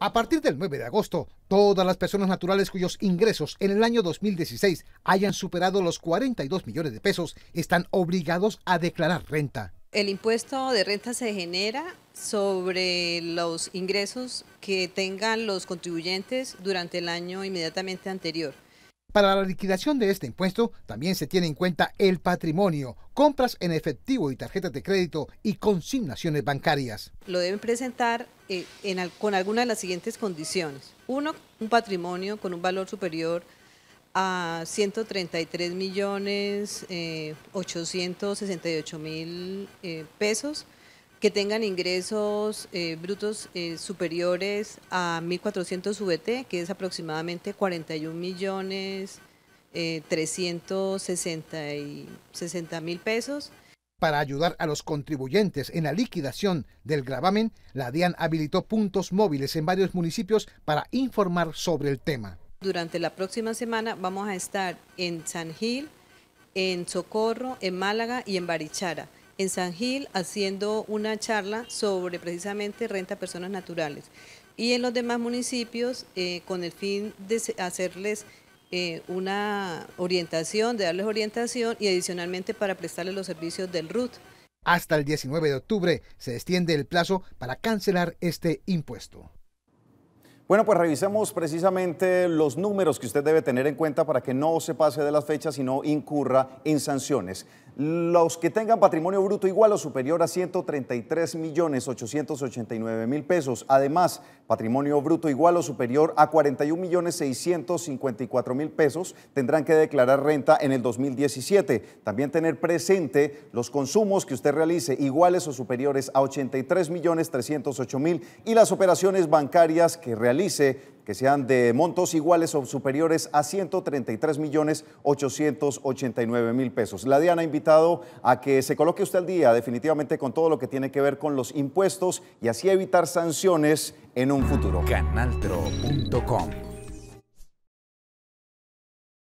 A partir del 9 de agosto, todas las personas naturales cuyos ingresos en el año 2016 hayan superado los 42 millones de pesos están obligados a declarar renta. El impuesto de renta se genera sobre los ingresos que tengan los contribuyentes durante el año inmediatamente anterior. Para la liquidación de este impuesto también se tiene en cuenta el patrimonio, compras en efectivo y tarjetas de crédito y consignaciones bancarias. Lo deben presentar eh, con algunas de las siguientes condiciones. Uno, un patrimonio con un valor superior a 133.868.000 millones eh, eh, pesos que tengan ingresos eh, brutos eh, superiores a 1.400 VT, que es aproximadamente 41 millones eh, pesos. Para ayudar a los contribuyentes en la liquidación del gravamen, la DIAN habilitó puntos móviles en varios municipios para informar sobre el tema. Durante la próxima semana vamos a estar en San Gil, en Socorro, en Málaga y en Barichara en San Gil haciendo una charla sobre precisamente renta a personas naturales. Y en los demás municipios eh, con el fin de hacerles eh, una orientación, de darles orientación y adicionalmente para prestarles los servicios del RUT. Hasta el 19 de octubre se extiende el plazo para cancelar este impuesto. Bueno, pues revisemos precisamente los números que usted debe tener en cuenta para que no se pase de las fechas y no incurra en sanciones. Los que tengan patrimonio bruto igual o superior a 133 millones 889 mil pesos. Además, patrimonio bruto igual o superior a 41 millones 654 mil pesos tendrán que declarar renta en el 2017. También tener presente los consumos que usted realice iguales o superiores a 83 millones 308 mil y las operaciones bancarias que realice que sean de montos iguales o superiores a 133 millones 889 mil pesos. La Diana ha invitado a que se coloque usted al día definitivamente con todo lo que tiene que ver con los impuestos y así evitar sanciones en un futuro. Canaltro.com